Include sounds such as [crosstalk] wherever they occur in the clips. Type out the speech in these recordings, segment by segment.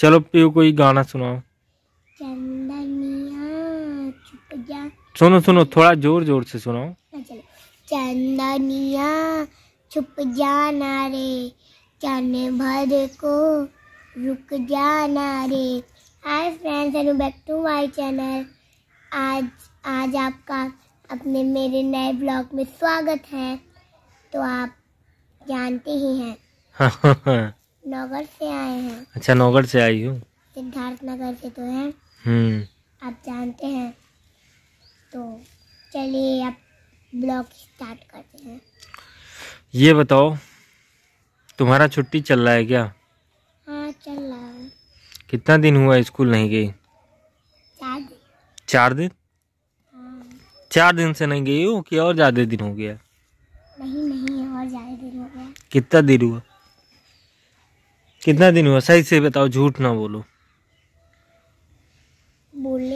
चलो पियो कोई गाना सुनाओ सुनो सुनो थोड़ा जोर जोर से सुनाओ हाँ, चंदनिया छुप जाना रे चने भर को रुक जाना रे hi friends and back to my channel आज आज आपका अपने मेरे नए ब्लॉग में स्वागत है तो आप जानते ही हैं हाँ, हाँ, नौगढ़ से आए हैं अच्छा नौगढ़ से आई हूँ सिद्धार्थ नगर से तो है हम्म। आप जानते हैं तो चलिए अब ब्लॉग स्टार्ट करते हैं ये बताओ तुम्हारा छुट्टी चल रहा है क्या हाँ चल रहा है कितना दिन हुआ स्कूल नहीं गई चार दिन चार दिन हाँ। चार दिन से नहीं गई हो कि और ज़्यादा दिन हो गया नहीं नहीं और ज़्यादा दिन हो गया कितना दिन हुआ कितना दिन हुआ सही से बताओ झूठ ना बोलो बोले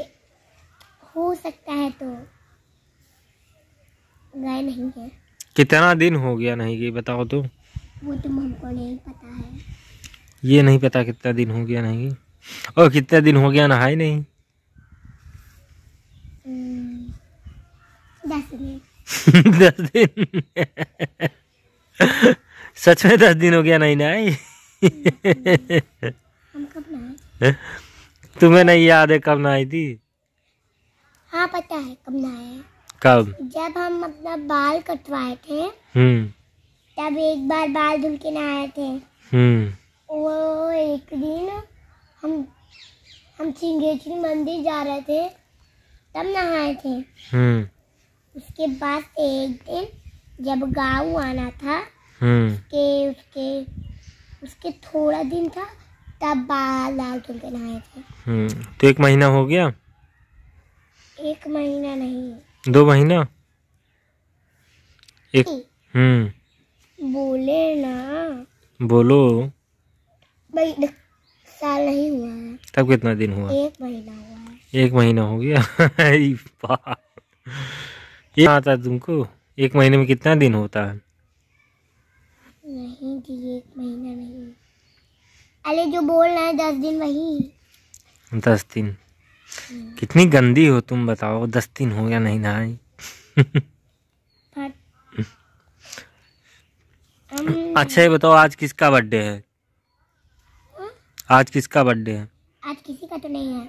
हो सकता है तो गए नहीं है कितना दिन हो गया नहीं गई बताओ तो वो तो हमको नहीं पता है ये नहीं पता कितना दिन हो गया नहीं और कितना दिन हो गया नहाई नहीं हम्म, दस दिन [laughs] दस दिन [laughs] सच में दस दिन हो गया नहीं नहाई तुम्हें नहीं याद है कब नहाई थी हाँ पता है कब नहाए कब जब हम अपना मतलब बाल कटवाए थे हम्म। तब एक बार बाल धुल के नहाए थे हम्म। वो एक दिन हम हम सिंगेश्वर मंदिर जा रहे थे तब नहाए थे हम्म। उसके बाद एक दिन जब गाँव आना था उसके उसके उसके थोड़ा दिन था तब लाल तुम के नहाए थे हम्म, तो एक महीना हो गया एक महीना नहीं दो महीना एक हम्म बोले ना बोलो भाई साल नहीं हुआ है तब कितना दिन हुआ एक महीना हुआ है एक महीना हो गया [laughs] ये आता तुमको एक महीने में कितना दिन होता है नहीं जी एक महीना नहीं अरे जो बोल रहे हैं दस दिन वही दस दिन कितनी गंदी हो तुम बताओ दस दिन हो या नहीं नहाई अच्छा ये बताओ आज किसका बर्थडे है आज किसका बर्थडे है आज किसी का तो नहीं है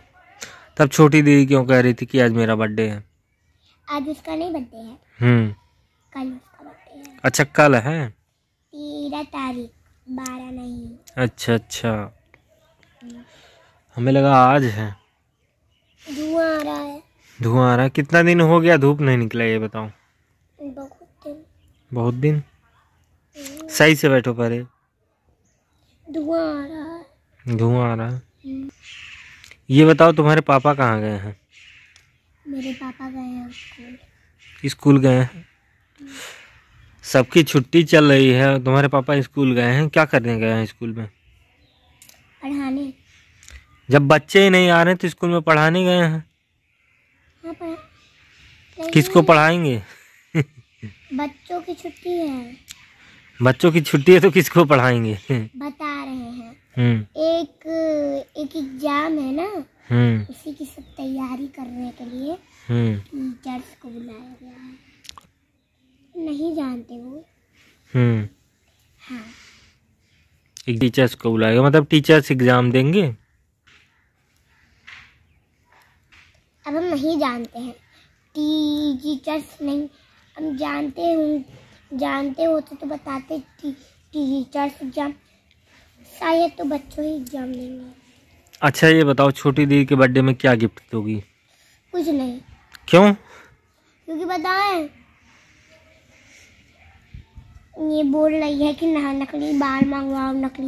तब छोटी दीदी क्यों कह रही थी कि आज मेरा बर्थडे है आज उसका नहीं बर्थडे है हम्म कल उसका बर्थडे है अच्छा कल है तेरह तारीख बारह नहीं अच्छा अच्छा हमें लगा आज है धुआं आ रहा है धुआं आ रहा है कितना दिन हो गया धूप नहीं निकला ये बताओ बहुत दिन बहुत दिन हम्म। सही से बैठो परे धुआं आ रहा है धुआं आ रहा है हम्म। ये बताओ तुम्हारे पापा कहाँ गए हैं मेरे पापा गए हैं स्कूल स्कूल गए हैं सबकी छुट्टी चल रही है तुम्हारे पापा स्कूल गए हैं क्या करने गए हैं स्कूल में पढ़ाने जब बच्चे ही नहीं आ रहे तो स्कूल में पढ़ाने गए हैं हाँ, किसको पढ़ाएंगे बच्चों की छुट्टी है बच्चों की छुट्टी है तो किसको पढ़ाएंगे बता रहे हैं हम्म। एक एक एग्जाम है ना उसी हम्म। की सब तैयारी करने के लिए हम्म। टीचर्स को बुलाया गया नहीं जानते वो हम्म हाँ एक टीचर्स को बुलाएगा मतलब टीचर्स एग्जाम देंगे अब हम नहीं जानते हैं टीचर्स नहीं हम जानते हूँ जानते होते तो, तो बताते टीचर्स एग्जाम शायद तो बच्चों ही एग्जाम देंगे अच्छा ये बताओ छोटी दीदी के बर्थडे में क्या गिफ्ट दोगी कुछ नहीं क्यों क्योंकि बताएं ये बोल रही है कि ना नकली बाल मंगवाओ नकली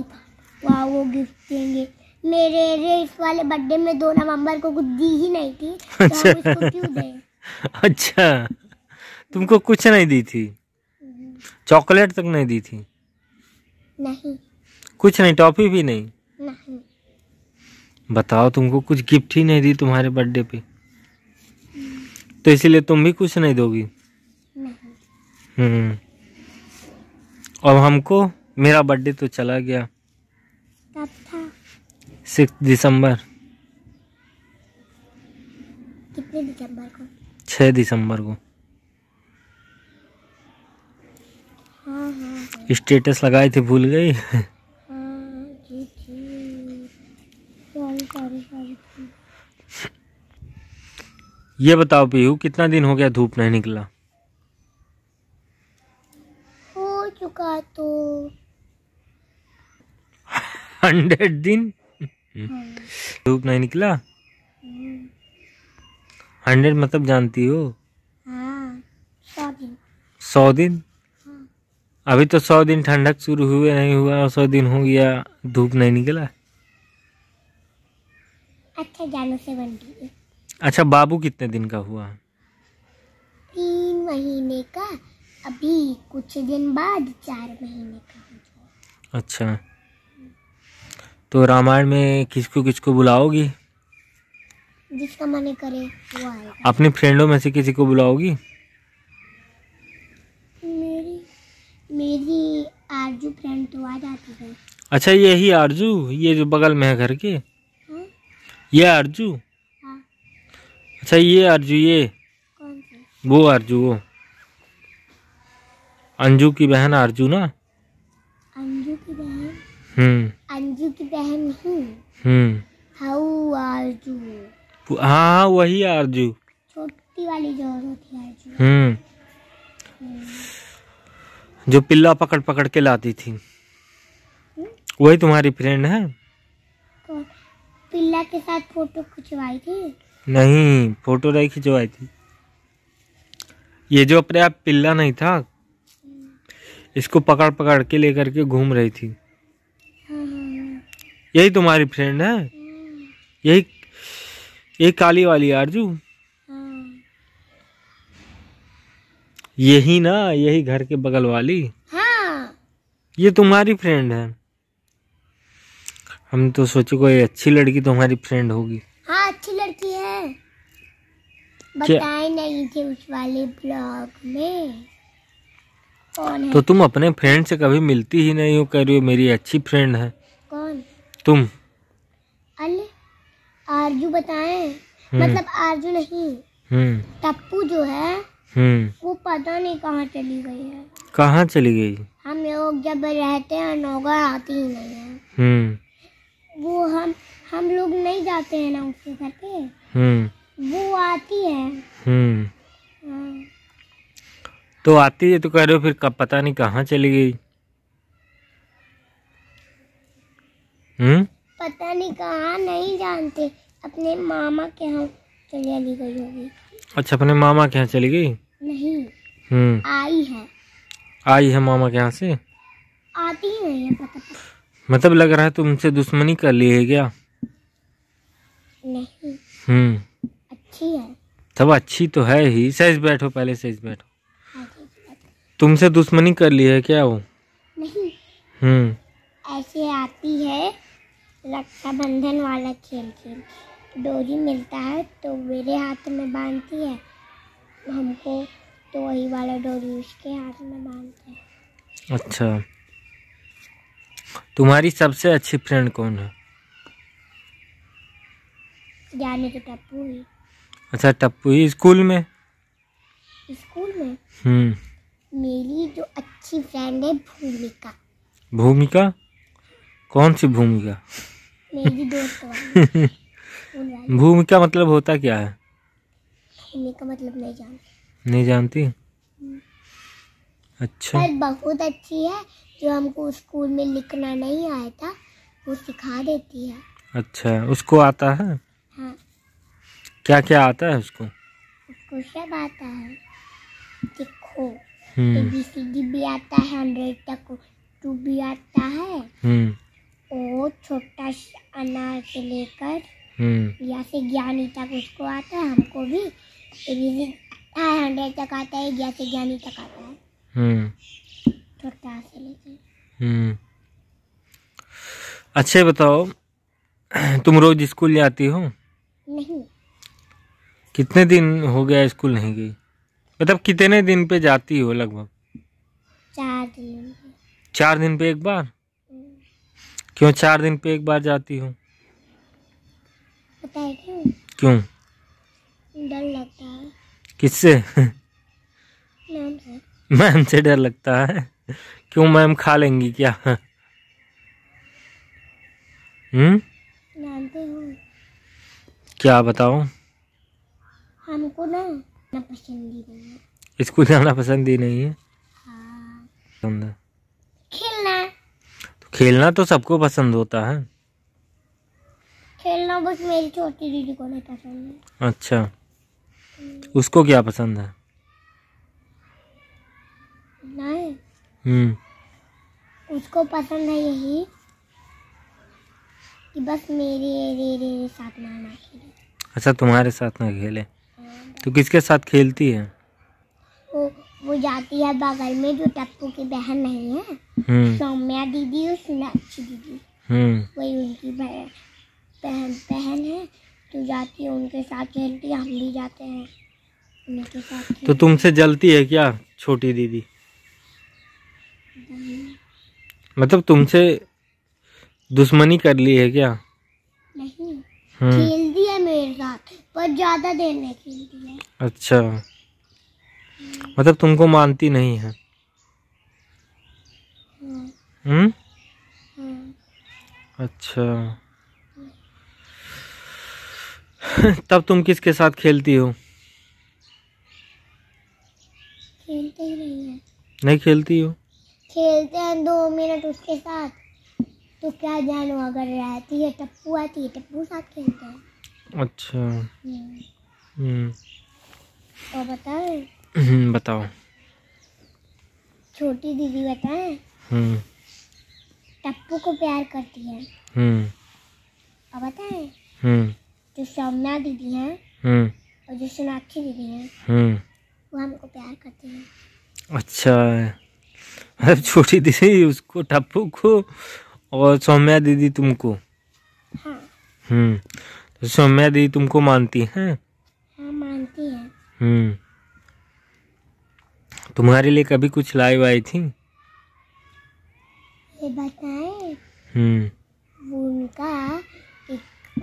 वाह वो गिफ्ट देंगे मेरे रे इस वाले बर्थडे में दो नवंबर को कुछ दी ही नहीं थी तो अच्छा तो क्यों दें अच्छा तुमको कुछ नहीं दी थी चॉकलेट तक नहीं दी थी नहीं कुछ नहीं टॉफी भी नहीं नहीं बताओ तुमको कुछ गिफ्ट ही नहीं दी तुम्हारे बर्थडे पे तो इसीलिए तुम भी कुछ नहीं दोगी नहीं। हम्म अब हमको मेरा बर्थडे तो चला गया सिक्स दिसंबर कितने दिसंबर को छः दिसंबर को हाँ हाँ स्टेटस लगाए थे भूल गई हाँ, जी जी। सारी, सारी, ये बताओ पीहू कितना दिन हो गया धूप नहीं निकला होगा तो हंड्रेड दिन हाँ। धूप नहीं निकला हम्म। हंड्रेड मतलब जानती हो हाँ, सौ दिन सौ हाँ। अभी तो सौ दिन ठंडक शुरू हुए नहीं हुआ और सौ दिन हो गया धूप नहीं निकला अच्छा जानो से बन अच्छा बाबू कितने दिन का हुआ तीन महीने का अभी कुछ दिन बाद चार महीने का हो जाए अच्छा तो रामायण में किसको किसको बुलाओगी जिसका मन करे वो आएगा अपने फ्रेंडों में से किसी को बुलाओगी मेरी मेरी आरजू फ्रेंड तो आ जाती है अच्छा ये ही आरजू ये जो बगल में है घर के हा? ये आरजू हाँ। अच्छा ये आरजू ये कौन सी वो आरजू वो अंजू की बहन अर्जू ना अंजू की बहन हम्म अंजू की बहन हम्म हाउ हाँ वही अर्जू छोटी वाली जो होती हम्म जो पिल्ला पकड़ पकड़ के लाती थी हुँ? हम्म। वही तुम्हारी फ्रेंड है तो पिल्ला के साथ फोटो खिंचवाई थी नहीं फोटो नहीं खिंचवाई थी ये जो अपने आप पिल्ला नहीं था इसको पकड़ पकड़ के लेकर के घूम रही थी यही तुम्हारी फ्रेंड है यही यही काली वाली आरजू यही ना यही घर के बगल वाली हाँ। ये तुम्हारी फ्रेंड है हम तो सोचे कोई अच्छी लड़की तुम्हारी फ्रेंड होगी हाँ अच्छी लड़की है बताए नहीं थे उस वाले ब्लॉग में तो तुम अपने फ्रेंड से कभी मिलती ही नहीं हो कह रही हो मेरी अच्छी फ्रेंड है कौन तुम अले आरजू बताए हम्म। मतलब आरजू नहीं हम्म। टप्पू जो है हम्म। वो पता नहीं कहाँ चली गई है कहाँ चली गई हम लोग जब रहते हैं नौगा आती ही नहीं है वो हम हम लोग नहीं जाते हैं ना उसके घर पे वो आती है हाँ। तो आती है तो कह रहे हो फिर कब पता नहीं कहाँ चली गई हम्म पता नहीं कहाँ नहीं जानते अपने मामा के यहाँ चली गई होगी अच्छा अपने मामा के यहाँ चली गई नहीं हम्म आई है आई है मामा के यहाँ से आती है नहीं है पता मतलब लग रहा है तुमसे दुश्मनी कर ली है क्या नहीं हम्म अच्छी है तब अच्छी तो है ही सही बैठो पहले सही बैठो तुमसे दुश्मनी कर ली है क्या वो नहीं हम्म ऐसे आती है रक्षाबंधन वाला खेल खेल डोरी मिलता है तो मेरे हाथ में बांधती है हमको तो वही वाला डोरी उसके हाथ में बांधते हैं अच्छा तुम्हारी सबसे अच्छी फ्रेंड कौन है जाने तो टप्पू ही अच्छा टप्पू ही स्कूल में स्कूल में हम्म मेरी जो अच्छी फ्रेंड है भूमिका भूमिका कौन सी भूमिका मेरी दोस्त वाली [laughs] भूमिका मतलब होता क्या है भूमिका मतलब नहीं जानती नहीं जानती अच्छा पर बहुत अच्छी है जो हमको स्कूल में लिखना नहीं आया था वो सिखा देती है अच्छा उसको आता है हाँ। क्या क्या आता है उसको उसको सब आता है देखो ए बी सी डी भी आता है हंड्रेड तक टू तो भी आता है और हम्म। तो छोटा अनार से लेकर हम्म। या से ज्ञानी तक उसको आता है हमको भी ए तो हंड्रेड तक आता है या से ज्ञानी तक आता है हम्म। छोटा से लेकर अच्छे बताओ तुम रोज स्कूल जाती हो नहीं कितने दिन हो गया स्कूल नहीं गई मतलब कितने दिन पे जाती हो लगभग चार दिन चार दिन पे एक बार हम्म। क्यों चार दिन पे एक बार जाती हो क्यों डर लगता है किससे मैम से डर लगता है क्यों मैम खा लेंगी क्या हम्म क्या बताओ हमको ना नहीं स्कूल जाना पसंद ही नहीं है हाँ। खेलना तो खेलना तो सबको पसंद होता है खेलना बस मेरी छोटी दीदी को नहीं पसंद है अच्छा उसको क्या पसंद है नहीं हम्म उसको पसंद है यही कि बस मेरे रे रे, रे साथ ना खेले अच्छा तुम्हारे साथ ना खेले तो किसके साथ खेलती है वो वो जाती है बगल में जो टप्पू की बहन नहीं है हम्म। सौम्या दीदी और सोनाक्षी दीदी हम्म। वही उनकी बहन बहन है तो जाती है उनके साथ खेलती है हम भी जाते हैं तो तुमसे जलती है क्या छोटी दीदी मतलब तुमसे दुश्मनी कर ली है क्या हम्म। खेल दिया मेरे साथ पर ज्यादा देर नहीं खेल दिया अच्छा मतलब तुमको मानती नहीं है हम्म।, हम्म? हम्म अच्छा तब तुम किसके साथ खेलती हो खेलते ही नहीं है नहीं खेलती हो खेलते हैं दो मिनट उसके साथ तो क्या जानो अगर रहती है टप्पू आती है टप्पू साथ खेलते हैं अच्छा हम्म, हम्म। और बताओ हम्म, बताओ छोटी दीदी बताए हम्म। टप्पू को प्यार करती है और बताए जो सौम्या दीदी है और जो सोनाक्षी दीदी है वो हमको प्यार करती है अच्छा छोटी दीदी उसको टप्पू को और सौम्या दीदी तुमको हाँ। हम्म तो सौम्या दीदी तुमको मानती है हाँ, हम्म तुम्हारे लिए कभी कुछ लाई वाई थी ये बताएं हम्म उनका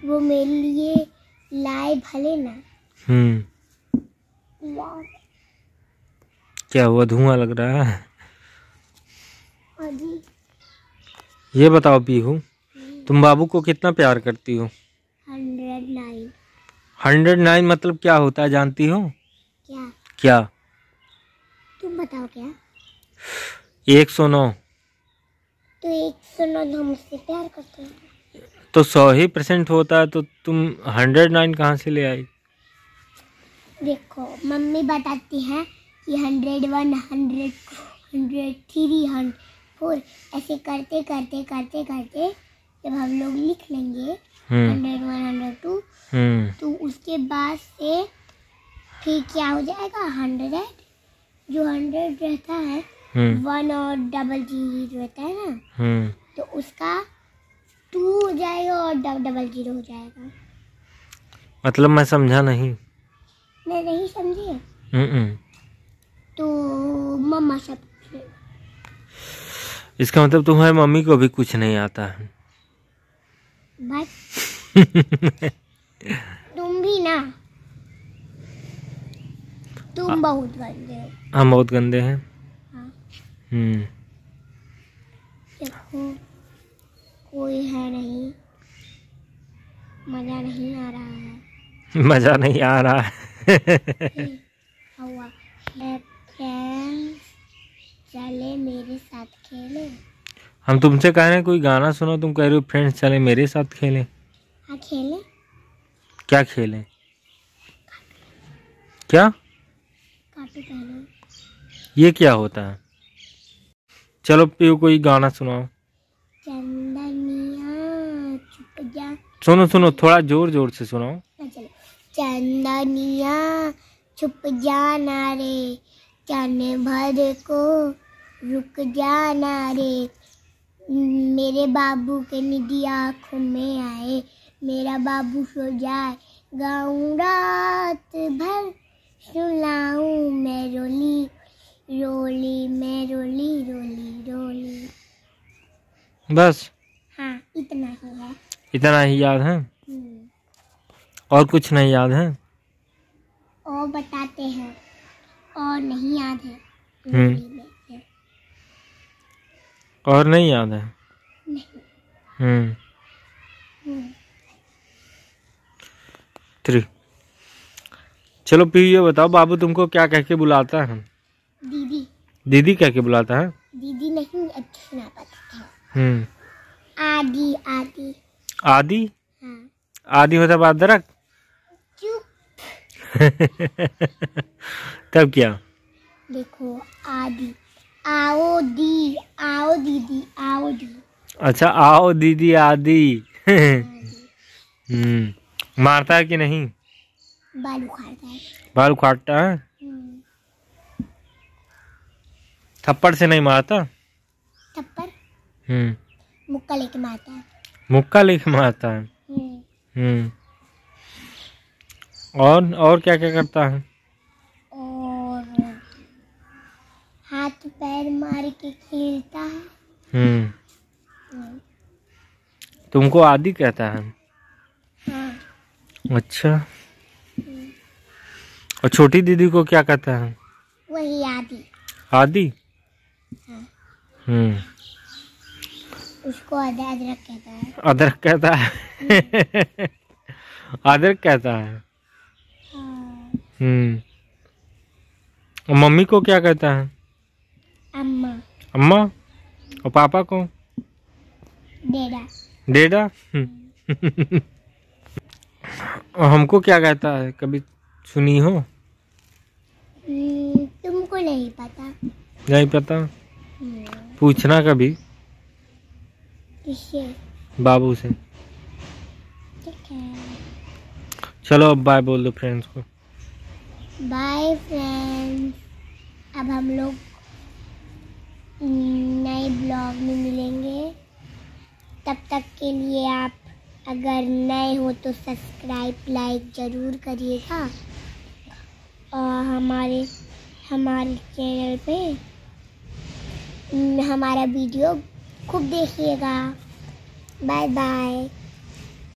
वो मेरे लिए लाए भले ना हम्म क्या हुआ धुआं लग रहा है ये बताओ पीहू तुम बाबू को कितना प्यार करती हो हंड्रेड नाइन हंड्रेड नाइन मतलब क्या होता है जानती हो क्या क्या तुम बताओ क्या एक सौ नौ तो एक सौ नौ तो हमसे प्यार करते हैं तो सौ ही परसेंट होता है तो तुम हंड्रेड नाइन कहाँ से ले आई देखो मम्मी बताती है कि hundred one hundred two hundred three hundred four ऐसे करते करते करते करते जब हम लोग लिख लेंगे हंड्रेड वन हंड्रेड टू तो उसके बाद से फिर क्या हो जाएगा हंड्रेड जो हंड्रेड रहता है वन हम्म। और डबल जीरो रहता है ना हम्म। तो उसका टू हो जाएगा और डबल जीरो हो जाएगा मतलब मैं समझा नहीं मैं नहीं समझी हम्म, तो मम्मा सब इसका मतलब तुम्हारी मम्मी को भी कुछ नहीं आता है [laughs] तुम भी ना तुम आ, बहुत गंदे हो हम बहुत गंदे हैं हाँ। हम्म। कोई है नहीं मजा नहीं आ रहा है [laughs] मजा नहीं आ रहा है [laughs] चले मेरे साथ खेले हम तुमसे कह रहे हैं कोई गाना सुनो तुम कह रहे हो फ्रेंड्स चले मेरे साथ खेले हाँ, खेले क्या खेले क्या ये क्या होता है चलो पियो कोई गाना सुनाओ चंदनिया सुनो सुनो थोड़ा जोर जोर से सुनाओ हाँ, चंदनिया छुप जाना रे चन भर को रुक जाना रे मेरे बाबू के निधि आँखों में आए मेरा बाबू सो जाए गाऊँ रात भर सुनाऊँ मैं रोली रोली मैं रोली रोली रोली बस हाँ इतना ही है इतना ही याद है हम्म। और कुछ नहीं याद है और बताते हैं और हम्म। नहीं याद है और नहीं याद है हम्म थ्री हम्म। चलो फिर ये बताओ बाबू तुमको क्या कह के बुलाता है दीदी दीदी कह के बुलाता है दीदी नहीं अच्छे से ना था हम्म आदि आदि आदि हाँ। आदि होता है अदरक [laughs] तब क्या देखो आदि आओ दी आओ दीदी आओ दी अच्छा आओ दीदी आदि हम्म मारता है कि नहीं बालू खाटता है बाल उखाड़ता है हम्म। थप्पड़ से नहीं मारता थप्पड़ हम्म मुक्का लेके मारता है मुक्का लेके मारता है हम्म, हम्म। और और क्या क्या करता है हाथ तो पैर मार के खेलता है हम्म तुमको आदि कहता है हाँ। अच्छा और छोटी दीदी को क्या कहता है वही आदि आदि हाँ। हम्म उसको अदरक कहता है अदरक कहता है [laughs] अदरक कहता है हाँ। हम्म मम्मी को क्या कहता है अम्मा अम्मा और पापा को डेडा डेडा और हमको क्या कहता है कभी सुनी हो hmm, तुमको नहीं पता नहीं पता नहीं। hmm. पूछना कभी बाबू से चलो अब बाय बोल दो फ्रेंड्स को बाय फ्रेंड्स अब हम लोग नए ब्लॉग में मिलेंगे तब तक के लिए आप अगर नए हो तो सब्सक्राइब लाइक ज़रूर करिएगा और हमारे हमारे चैनल पे हमारा वीडियो खूब देखिएगा बाय बाय